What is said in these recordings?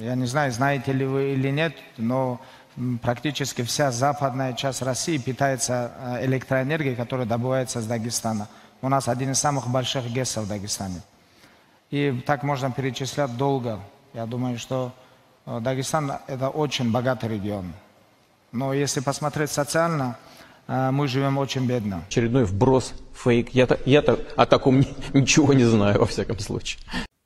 Я не знаю, знаете ли вы или нет, но практически вся западная часть России питается э, электроэнергией, которая добывается из Дагестана. У нас один из самых больших ГЭСов в Дагестане. И так можно перечислять долго. Я думаю, что э, Дагестан – это очень богатый регион. Но если посмотреть социально, э, мы живем очень бедно. Очередной вброс, фейк. Я-то, я-то о таком ничего не знаю, во всяком случае.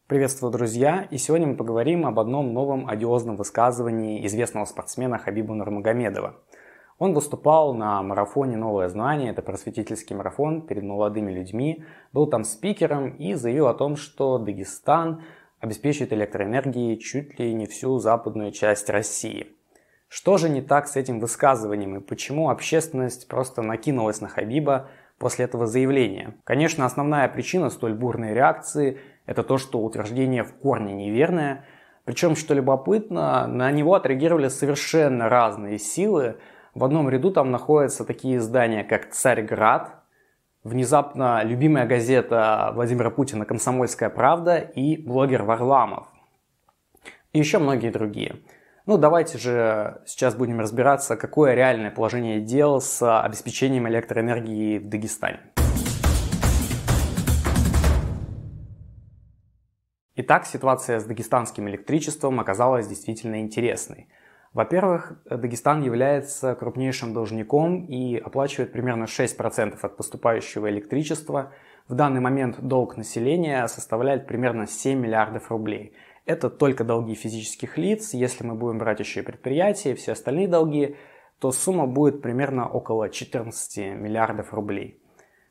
Приветствую, друзья! И сегодня мы поговорим об одном новом одиозном высказывании известного спортсмена Хабиба Нурмагомедова. Он выступал на марафоне «Новое знание», это просветительский марафон перед молодыми людьми, был там спикером и заявил о том, что Дагестан обеспечит электроэнергией чуть ли не всю западную часть России. Что же не так с этим высказыванием и почему общественность просто накинулась на Хабиба – после этого заявления. Конечно, основная причина столь бурной реакции – это то, что утверждение в корне неверное. Причем, что любопытно, на него отреагировали совершенно разные силы. В одном ряду там находятся такие издания, как «Царьград», внезапно любимая газета Владимира Путина «Комсомольская правда» и блогер Варламов. И еще многие другие. Ну, давайте же сейчас будем разбираться, какое реальное положение дел с обеспечением электроэнергии в Дагестане. Итак, ситуация с дагестанским электричеством оказалась действительно интересной. Во-первых, Дагестан является крупнейшим должником и оплачивает примерно 6% от поступающего электричества. В данный момент долг населения составляет примерно 7 миллиардов рублей. Это только долги физических лиц. Если мы будем брать еще и предприятия, и все остальные долги, то сумма будет примерно около 14 миллиардов рублей.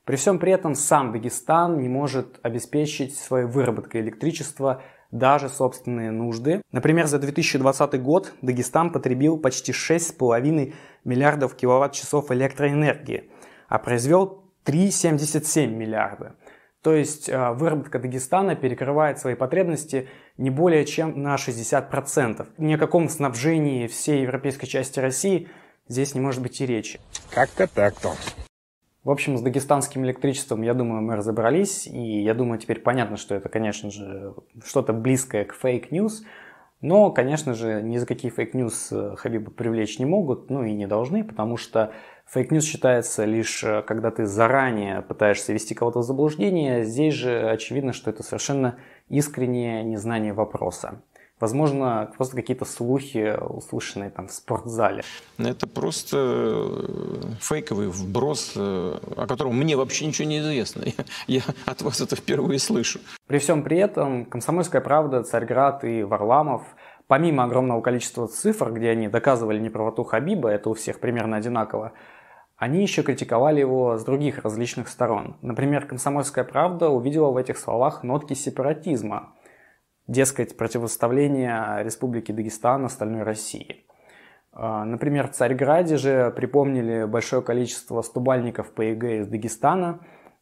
При всем при этом сам Дагестан не может обеспечить своей выработкой электричества даже собственные нужды. Например, за 2020 год Дагестан потребил почти 6,5 миллиардов киловатт-часов электроэнергии, а произвел 3,77 миллиарда. То есть а, выработка Дагестана перекрывает свои потребности не более чем на 60%. Ни о каком снабжении всей европейской части России здесь не может быть и речи. Как-то так-то. В общем, с дагестанским электричеством, я думаю, мы разобрались. И я думаю, теперь понятно, что это, конечно же, что-то близкое к фейк-ньюс. Но, конечно же, ни за какие фейк-ньюс э, Хабиба привлечь не могут, ну и не должны, потому что фейк-ньюс считается лишь, э, когда ты заранее пытаешься вести кого-то в заблуждение. Здесь же очевидно, что это совершенно искреннее незнание вопроса. Возможно, просто какие-то слухи, услышанные там в спортзале. Ну, это просто э, фейковый вброс, э, о котором мне вообще ничего не известно. Я, от вас это впервые слышу. При всем при этом «Комсомольская правда», «Царьград» и «Варламов» помимо огромного количества цифр, где они доказывали неправоту Хабиба, это у всех примерно одинаково, они еще критиковали его с других различных сторон. Например, «Комсомольская правда» увидела в этих словах нотки сепаратизма – дескать, противоставление Республики Дагестан остальной России. А, например, в Царьграде же припомнили большое количество стубальников по ЕГЭ из Дагестана,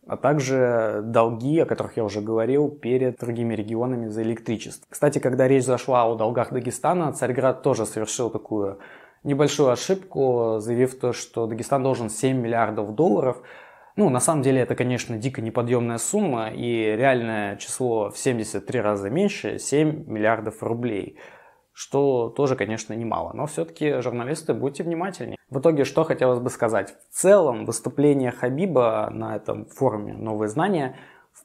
а также долги, о которых я уже говорил, перед другими регионами за электричество. Кстати, когда речь зашла о долгах Дагестана, Царьград тоже совершил такую небольшую ошибку, заявив то, что Дагестан должен 7 миллиардов долларов, ну, на самом деле это, конечно, дико неподъемная сумма, и реальное число в 73 раза меньше, 7 миллиардов рублей, что тоже, конечно, немало. Но все-таки, журналисты, будьте внимательнее. В итоге, что хотелось бы сказать. В целом, выступление Хабиба на этом форуме «Новые знания»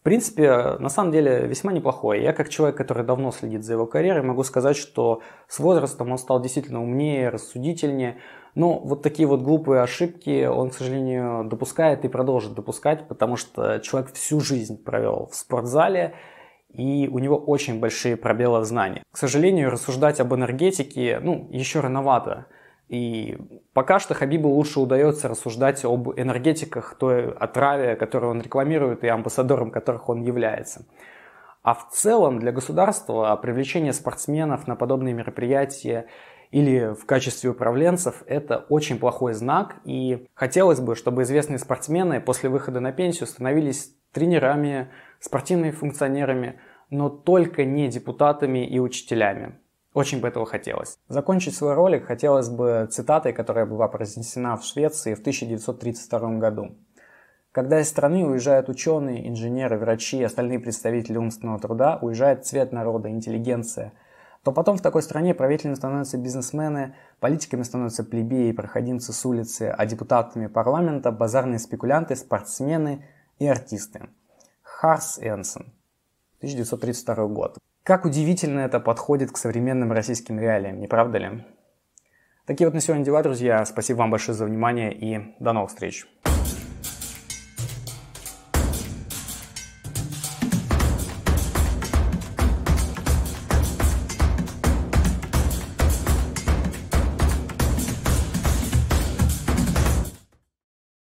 принципе, на самом деле весьма неплохой. Я как человек, который давно следит за его карьерой, могу сказать, что с возрастом он стал действительно умнее, рассудительнее. Но вот такие вот глупые ошибки он, к сожалению, допускает и продолжит допускать, потому что человек всю жизнь провел в спортзале, и у него очень большие пробелы в знаниях. К сожалению, рассуждать об энергетике, ну, еще рановато. И пока что Хабибу лучше удается рассуждать об энергетиках той отраве, которую он рекламирует, и амбассадором которых он является. А в целом для государства привлечение спортсменов на подобные мероприятия или в качестве управленцев это очень плохой знак, и хотелось бы, чтобы известные спортсмены после выхода на пенсию становились тренерами, спортивными функционерами, но только не депутатами и учителями. Очень бы этого хотелось. Закончить свой ролик хотелось бы цитатой, которая была произнесена в Швеции в 1932 году. Когда из страны уезжают ученые, инженеры, врачи и остальные представители умственного труда, уезжает цвет народа, интеллигенция, то потом в такой стране правителями становятся бизнесмены, политиками становятся плебеи, проходимцы с улицы, а депутатами парламента – базарные спекулянты, спортсмены и артисты. Харс Энсон, 1932 год. Как удивительно это подходит к современным российским реалиям, не правда ли? Такие вот на сегодня дела, друзья. Спасибо вам большое за внимание и до новых встреч.